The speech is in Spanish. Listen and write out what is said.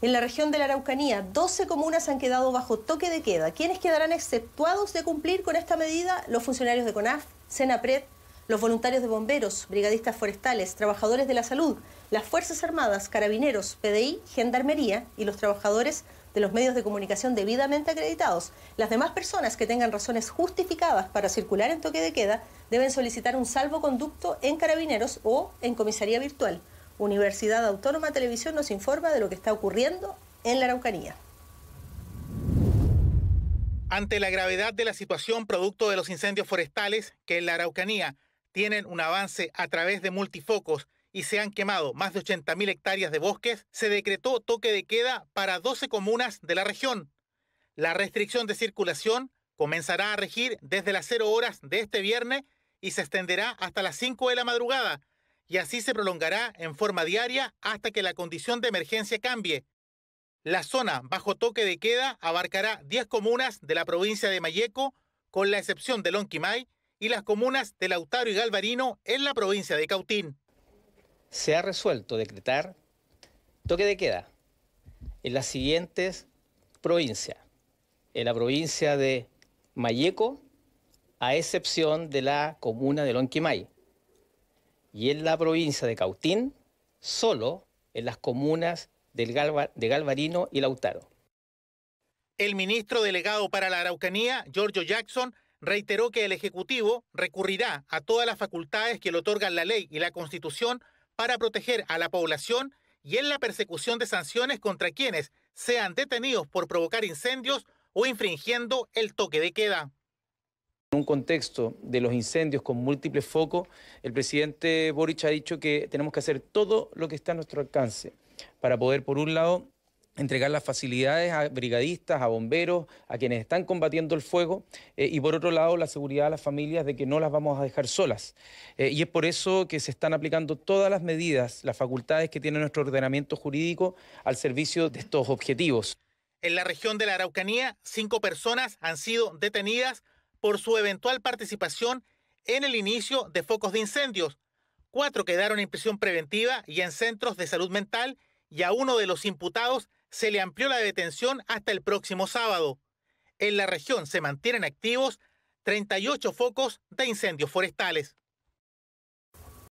En la región de la Araucanía, 12 comunas han quedado bajo toque de queda. ¿Quiénes quedarán exceptuados de cumplir con esta medida? Los funcionarios de CONAF, CENAPRED, los voluntarios de bomberos, brigadistas forestales, trabajadores de la salud, las Fuerzas Armadas, carabineros, PDI, Gendarmería y los trabajadores de los medios de comunicación debidamente acreditados. Las demás personas que tengan razones justificadas para circular en toque de queda deben solicitar un salvoconducto en carabineros o en comisaría virtual. Universidad Autónoma Televisión nos informa de lo que está ocurriendo en la Araucanía. Ante la gravedad de la situación producto de los incendios forestales que en la Araucanía tienen un avance a través de multifocos y se han quemado más de 80.000 hectáreas de bosques, se decretó toque de queda para 12 comunas de la región. La restricción de circulación comenzará a regir desde las 0 horas de este viernes y se extenderá hasta las 5 de la madrugada, y así se prolongará en forma diaria hasta que la condición de emergencia cambie. La zona bajo toque de queda abarcará 10 comunas de la provincia de Mayeco, con la excepción de Lonquimay, y las comunas de Lautaro y Galvarino en la provincia de Cautín. Se ha resuelto decretar toque de queda en las siguientes provincias. En la provincia de Mayeco, a excepción de la comuna de Lonquimay y en la provincia de Cautín, solo en las comunas de Galvarino y Lautaro. El ministro delegado para la Araucanía, Giorgio Jackson, reiteró que el Ejecutivo recurrirá a todas las facultades que le otorgan la ley y la Constitución para proteger a la población y en la persecución de sanciones contra quienes sean detenidos por provocar incendios o infringiendo el toque de queda. En un contexto de los incendios con múltiples focos, el presidente Boric ha dicho que tenemos que hacer todo lo que está a nuestro alcance para poder, por un lado, entregar las facilidades a brigadistas, a bomberos, a quienes están combatiendo el fuego, eh, y por otro lado, la seguridad a las familias de que no las vamos a dejar solas. Eh, y es por eso que se están aplicando todas las medidas, las facultades que tiene nuestro ordenamiento jurídico al servicio de estos objetivos. En la región de la Araucanía, cinco personas han sido detenidas por su eventual participación en el inicio de focos de incendios. Cuatro quedaron en prisión preventiva y en centros de salud mental y a uno de los imputados se le amplió la detención hasta el próximo sábado. En la región se mantienen activos 38 focos de incendios forestales.